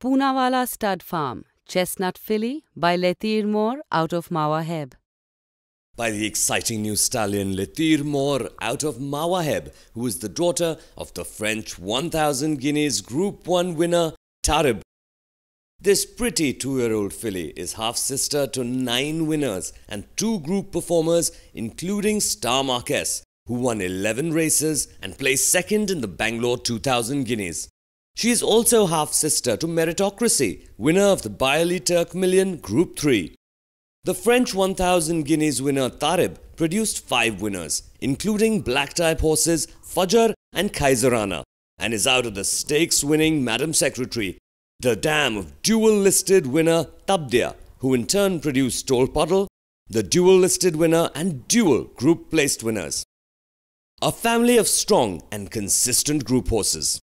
Poonawala Stud Farm, Chestnut Filly by Letir Moore out of Mawaheb. By the exciting new stallion Letir Moore out of Mawaheb, who is the daughter of the French 1000 Guineas Group 1 winner Tarib. This pretty two-year-old filly is half-sister to nine winners and two group performers including Star Marques, who won 11 races and placed second in the Bangalore 2000 Guineas. She is also half-sister to Meritocracy, winner of the Bailey Turk Million Group 3. The French 1000 guineas winner Tarib produced five winners, including black type horses Fajr and Kaiserana, and is out of the stakes winning Madam Secretary, the dam of dual listed winner Tabdia, who in turn produced Tolpuddle, the dual listed winner and dual group placed winners. A family of strong and consistent group horses.